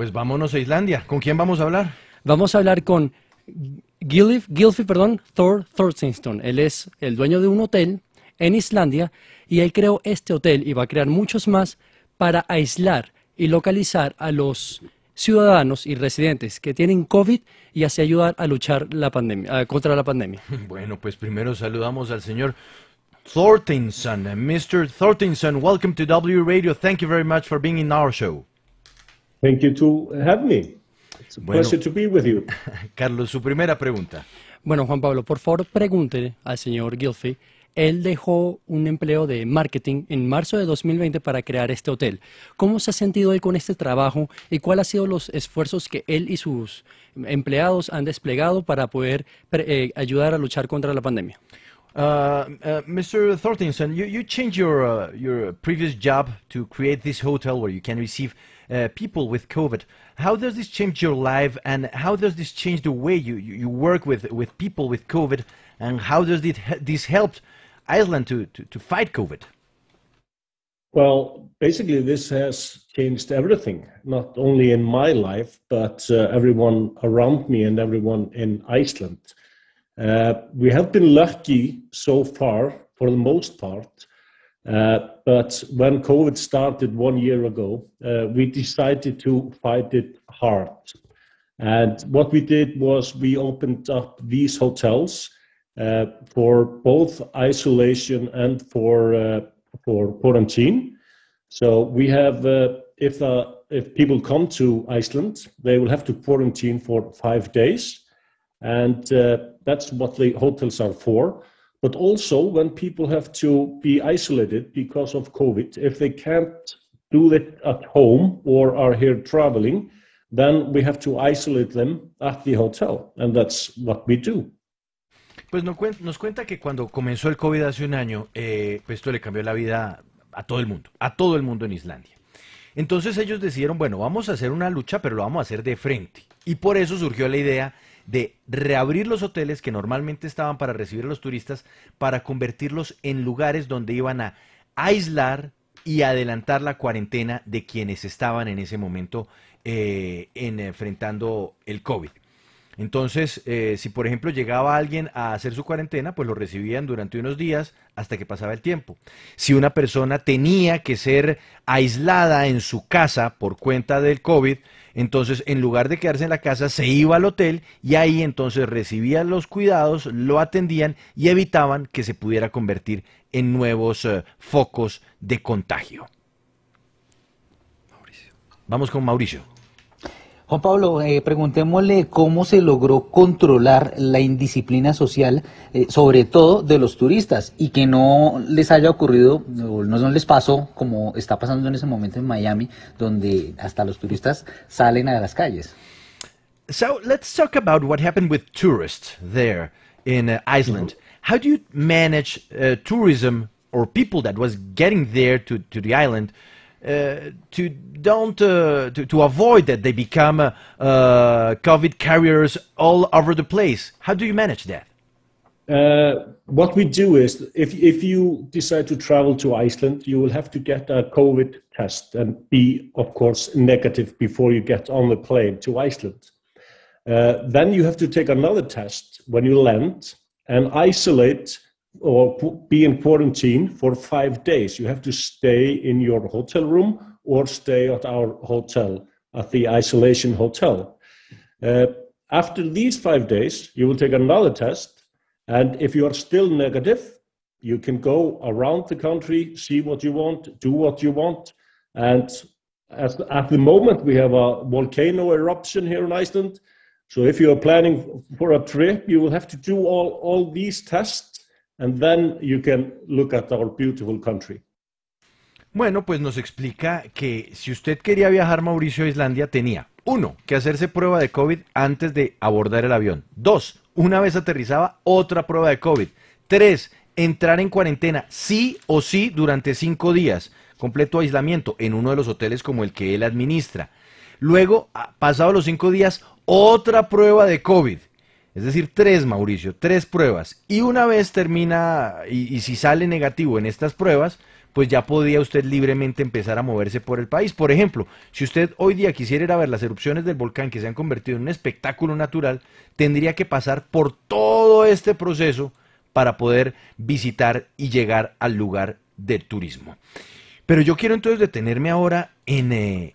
Pues vámonos a Islandia. ¿Con quién vamos a hablar? Vamos a hablar con Gilfi, perdón, Thor Thorstenston. Él es el dueño de un hotel en Islandia y él creó este hotel y va a crear muchos más para aislar y localizar a los ciudadanos y residentes que tienen COVID y así ayudar a luchar la pandemia, contra la pandemia. Bueno, pues primero saludamos al señor Thorstenson. Mr. Thorstenson, welcome to W Radio. Thank you very much for being in our show. Thank you to have me. Carlos, su primera pregunta. Bueno, Juan Pablo, por favor, pregúntele al señor Guilfi. Él dejó un empleo de marketing en marzo de 2020 para crear este hotel. ¿Cómo se ha sentido él con este trabajo y cuáles han sido los esfuerzos que él y sus empleados han desplegado para poder eh, ayudar a luchar contra la pandemia? Uh, uh, Mr. Thorstenson, you, you changed your, uh, your previous job to create this hotel where you can receive people with COVID. How does this change your life and how does this change the way you, you, you work with, with people with COVID and how does it, this help Iceland to, to, to fight COVID? Well, basically, this has changed everything, not only in my life, but uh, everyone around me and everyone in Iceland. Uh, we have been lucky so far for the most part. Uh, but when COVID started one year ago, uh, we decided to fight it hard. And what we did was we opened up these hotels uh, for both isolation and for uh, for quarantine. So we have uh, if if people come to Iceland, they will have to quarantine for five days. And uh, that's what the hotels are for. But also, when people have to be isolated because of COVID, if they can't do it at home or are here traveling, then we have to isolate them at the hotel. And that's what we do. Pues nos cuenta que cuando comenzó el COVID hace un año, eh, pues esto le cambió la vida a todo el mundo, a todo el mundo en Islandia. Entonces ellos decidieron, bueno, vamos a hacer una lucha, pero lo vamos a hacer de frente. Y por eso surgió la idea de reabrir los hoteles que normalmente estaban para recibir a los turistas, para convertirlos en lugares donde iban a aislar y adelantar la cuarentena de quienes estaban en ese momento eh, eh, enfrentando el COVID. Entonces, eh, si por ejemplo llegaba alguien a hacer su cuarentena, pues lo recibían durante unos días hasta que pasaba el tiempo. Si una persona tenía que ser aislada en su casa por cuenta del COVID, entonces en lugar de quedarse en la casa, se iba al hotel y ahí entonces recibían los cuidados, lo atendían y evitaban que se pudiera convertir en nuevos eh, focos de contagio. Mauricio. Vamos con Mauricio. Juan Pablo, eh, preguntémosle cómo se logró controlar la indisciplina social, eh, sobre todo de los turistas, y que no les haya ocurrido, no, les pasó como está pasando en ese momento en Miami, donde hasta los turistas salen a las calles. So let's talk about what happened with tourists there in uh, Iceland. How do you manage uh, tourism or people that was getting there to, to the island? Uh, to don't uh, to, to avoid that they become uh, COVID carriers all over the place? How do you manage that? Uh, what we do is if, if you decide to travel to Iceland, you will have to get a COVID test and be, of course, negative before you get on the plane to Iceland. Uh, then you have to take another test when you land and isolate or be in quarantine for five days. You have to stay in your hotel room or stay at our hotel, at the isolation hotel. Uh, after these five days, you will take another test. And if you are still negative, you can go around the country, see what you want, do what you want. And at the moment, we have a volcano eruption here in Iceland. So if you are planning for a trip, you will have to do all, all these tests and then you can look at our beautiful country. Bueno, pues nos explica que si usted quería viajar Mauricio a Islandia, tenía, uno, que hacerse prueba de COVID antes de abordar el avión. Dos, una vez aterrizaba, otra prueba de COVID. Tres, entrar en cuarentena sí o sí durante cinco días, completo aislamiento en uno de los hoteles como el que él administra. Luego, pasados los cinco días, otra prueba de COVID. Es decir, tres, Mauricio, tres pruebas. Y una vez termina, y, si sale negativo en estas pruebas, pues ya podía usted libremente empezar a moverse por el país. Por ejemplo, si usted hoy día quisiera ir a ver las erupciones del volcán que se han convertido en un espectáculo natural, tendría que pasar por todo este proceso para poder visitar y llegar al lugar de turismo. Pero yo quiero entonces detenerme ahora en, eh,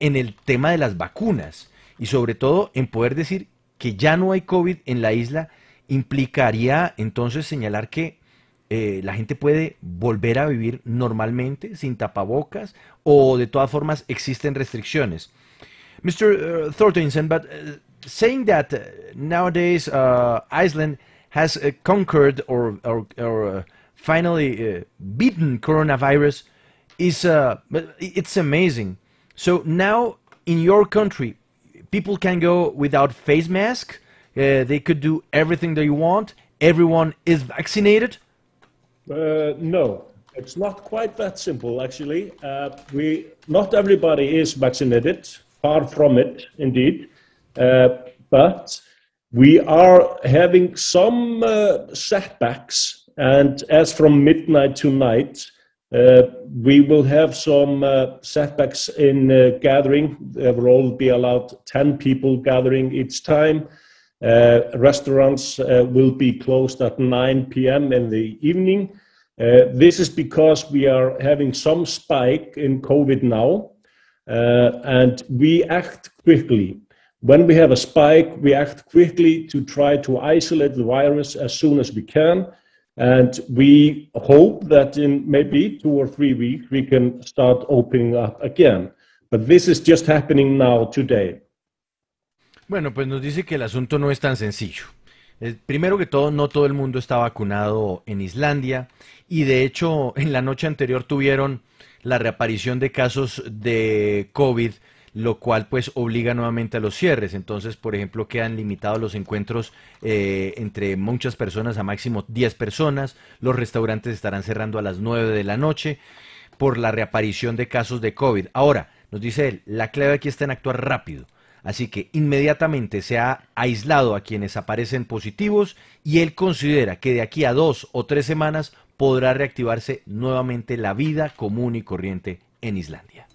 en el tema de las vacunas y sobre todo en poder decir que ya no hay COVID en la isla implicaría entonces señalar que eh, la gente puede volver a vivir normalmente, sin tapabocas, o de todas formas existen restricciones. Mr. Eh, thornton, but eh, saying that nowadays uh, Iceland has conquered or, or, or uh, finally beaten coronavirus is uh, it's amazing. So now in your country, people can go without face mask. Uh, they could do everything they want. Everyone is vaccinated. Uh, no, it's not quite that simple, actually. Uh, we not everybody is vaccinated. Far from it, indeed. Uh, but we are having some uh, setbacks, and as from midnight tonight uh, we will have some uh, setbacks in uh, gathering. There will be allowed 10 people gathering each time. restaurants will be closed at 9 p.m. in the evening. this is because we are having some spike in COVID now, and we act quickly when we have a spike, we act quickly to try to isolate the virus as soon as we can. And we hope that in maybe two or three weeks, we can start opening up again. But this is just happening now, today. Bueno, pues nos dice que el asunto no es tan sencillo. Eh, primero que todo, no todo el mundo está vacunado en Islandia y de hecho en la noche anterior tuvieron la reaparición de casos de COVID lo cual pues obliga nuevamente a los cierres. Entonces, por ejemplo, quedan limitados los encuentros eh, entre muchas personas a máximo 10 personas, los restaurantes estarán cerrando a las 9 de la noche por la reaparición de casos de COVID. Ahora, nos dice él, la clave aquí está en actuar rápido. Así que inmediatamente se ha aislado a quienes aparecen positivos y él considera que de aquí a dos o tres semanas podrá reactivarse nuevamente la vida común y corriente en Islandia.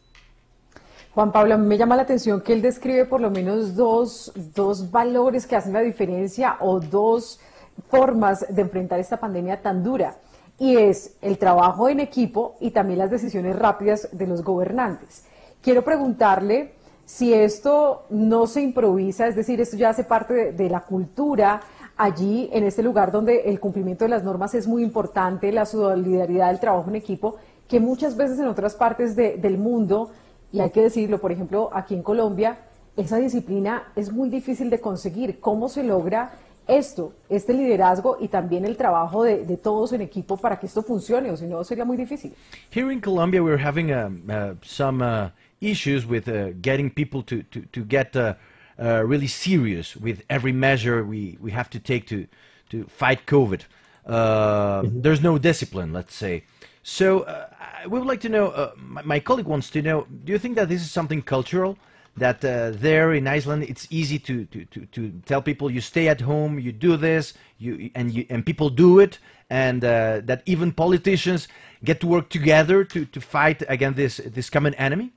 Juan Pablo, me llama la atención que él describe por lo menos dos, dos valores que hacen la diferencia o dos formas de enfrentar esta pandemia tan dura y es el trabajo en equipo y también las decisiones rápidas de los gobernantes. Quiero preguntarle si esto no se improvisa, es decir, esto ya hace parte de, la cultura allí en este lugar donde el cumplimiento de las normas es muy importante, la solidaridad, del trabajo en equipo, que muchas veces en otras partes del mundo y hay que decirlo, por ejemplo, aquí en Colombia, esa disciplina es muy difícil de conseguir. ¿Cómo se logra esto, este liderazgo y también el trabajo de, de todos en equipo para que esto funcione? O si no, sería muy difícil. Here in Colombia, we're having um, uh, some uh, issues with uh, getting people to, to, to get uh, uh, really serious with every measure we, we have to take to, to fight COVID. Mm There's no discipline, let's say. So we would like to know, uh, my, my, colleague wants to know, do you think that this is something cultural? That uh, there in Iceland, it's easy to, to, to, to, tell people you stay at home, you do this, you, and, you, and people do it, and uh, that even politicians get to work together to, to fight against this, this common enemy?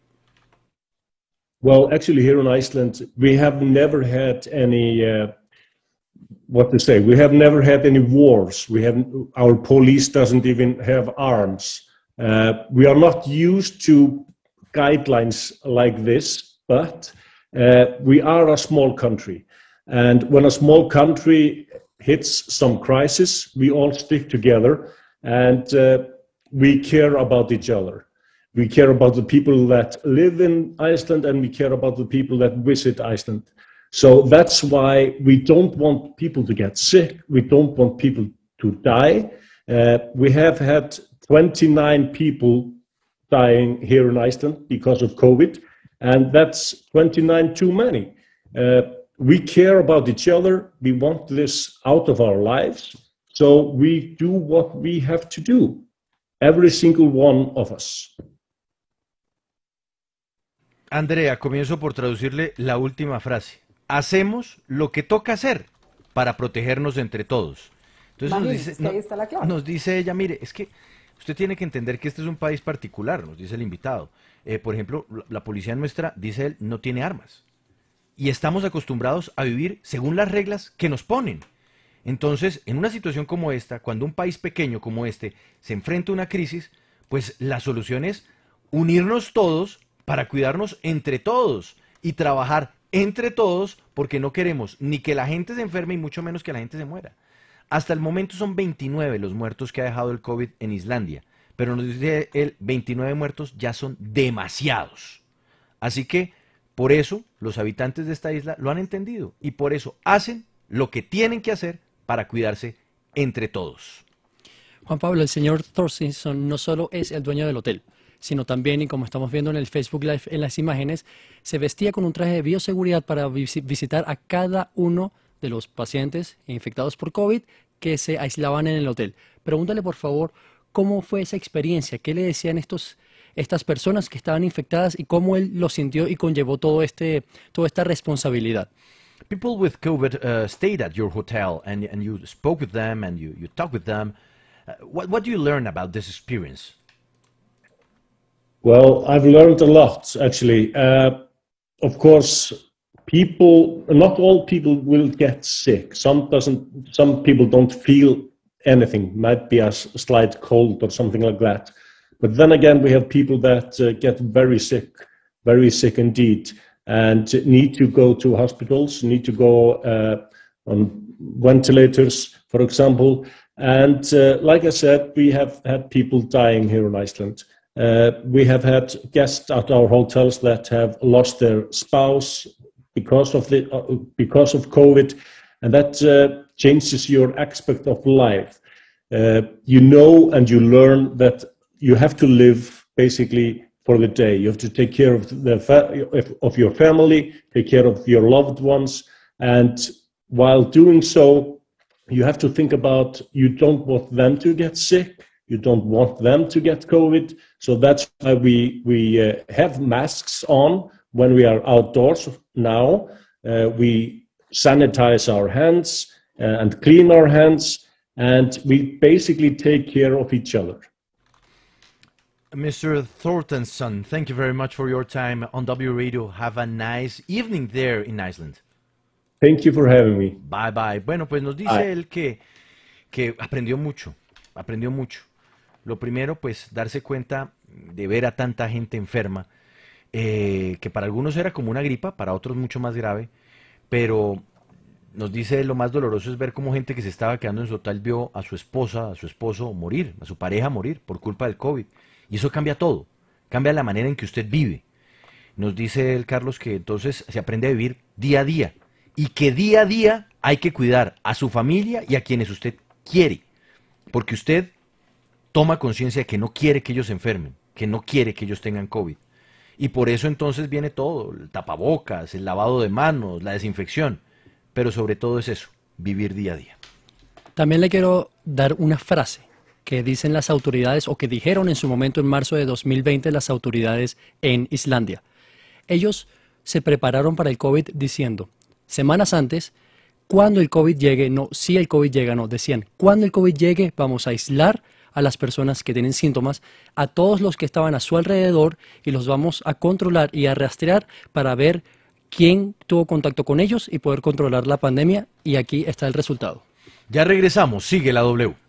Well, actually, here in Iceland, we have never had any uh, what to say. We have never had any wars. We have our police doesn't even have arms. Uh, we are not used to guidelines like this, but uh, we are a small country. And when a small country hits some crisis, we all stick together and uh, we care about each other. We care about the people that live in Iceland and we care about the people that visit Iceland. So that's why we don't want people to get sick. We don't want people to die. Uh, we have had 29 people dying here in Iceland because of COVID, and that's 29 too many. Uh, we care about each other. We want this out of our lives. So we do what we have to do, every single one of us. Andrea, comienzo por traducirle la última frase. Hacemos lo que toca hacer para protegernos entre todos. Entonces Imagínate, nos dice, no, nos dice ella, mire, es que Usted tiene que entender que este es un país particular, nos dice el invitado. Eh, por ejemplo, la policía nuestra, dice él, no tiene armas. Y estamos acostumbrados a vivir según las reglas que nos ponen. Entonces, en una situación como esta, cuando un país pequeño como este se enfrenta a una crisis, pues la solución es unirnos todos para cuidarnos entre todos y trabajar entre todos porque no queremos ni que la gente se enferme y mucho menos que la gente se muera. Hasta el momento son 29 los muertos que ha dejado el COVID en Islandia, pero nos dice él, 29 muertos ya son demasiados. Así que por eso los habitantes de esta isla lo han entendido y por eso hacen lo que tienen que hacer para cuidarse entre todos. Juan Pablo, el señor Thorstinson no solo es el dueño del hotel, sino también, y como estamos viendo en el Facebook Live en las imágenes, se vestía con un traje de bioseguridad para visitar a cada uno de los pacientes infectados por COVID que se aislaban en el hotel. Pregúntale, por favor, cómo fue esa experiencia, qué le decían estos, estas personas que estaban infectadas y cómo él lo sintió y conllevó todo este, toda esta responsabilidad. People with COVID uh, stayed at your hotel and, and you spoke with them and you, you talked with them. Uh, what, what do you learn about this experience? Well, I've learned a lot, actually. Uh, of course, people not all people will get sick some doesn't some people don't feel anything might be a slight cold or something like that but then again we have people that uh, get very sick very sick indeed and need to go to hospitals need to go uh, on ventilators for example and uh, like i said we have had people dying here in iceland uh, we have had guests at our hotels that have lost their spouse, because of the uh, because of COVID, and that uh, changes your aspect of life. Uh, you know and you learn that you have to live basically for the day. You have to take care of the of your family, take care of your loved ones, and while doing so, you have to think about you don't want them to get sick. You don't want them to get COVID. So that's why we we uh, have masks on when we are outdoors now, uh, we sanitize our hands uh, and clean our hands, and we basically take care of each other. Mr. Thorntonson, thank you very much for your time on W Radio. Have a nice evening there in Iceland. Thank you for having me. Bye bye. Bueno, pues nos dice él que, que aprendió mucho, aprendió mucho. Lo primero, pues darse cuenta de ver a tanta gente enferma, Eh, que para algunos era como una gripa, para otros mucho más grave, pero nos dice lo más doloroso es ver cómo gente que se estaba quedando en su hotel vio a su esposa, a su esposo morir, a su pareja morir por culpa del COVID. Y eso cambia todo, cambia la manera en que usted vive. Nos dice el Carlos que entonces se aprende a vivir día a día y que día a día hay que cuidar a su familia y a quienes usted quiere, porque usted toma conciencia de que no quiere que ellos se enfermen, que no quiere que ellos tengan COVID. Y por eso entonces viene todo, el tapabocas, el lavado de manos, la desinfección. Pero sobre todo es eso, vivir día a día. También le quiero dar una frase que dicen las autoridades o que dijeron en su momento en marzo de 2020 las autoridades en Islandia. Ellos se prepararon para el COVID diciendo, semanas antes, cuando el COVID llegue, no, si el COVID llega, no, decían, cuando el COVID llegue vamos a aislar a las personas que tienen síntomas, a todos los que estaban a su alrededor y los vamos a controlar y a rastrear para ver quién tuvo contacto con ellos y poder controlar la pandemia. Y aquí está el resultado. Ya regresamos, sigue la W.